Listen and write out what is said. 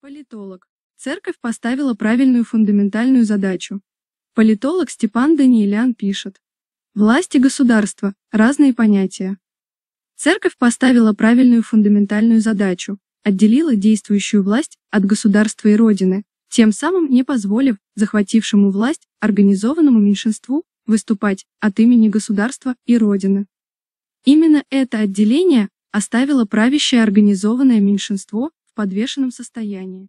Политолог. Церковь поставила правильную фундаментальную задачу. Политолог Степан Даниилян пишет. Власть и государство – разные понятия. Церковь поставила правильную фундаментальную задачу, отделила действующую власть от государства и Родины, тем самым не позволив захватившему власть организованному меньшинству выступать от имени государства и Родины. Именно это отделение оставило правящее организованное меньшинство подвешенном состоянии.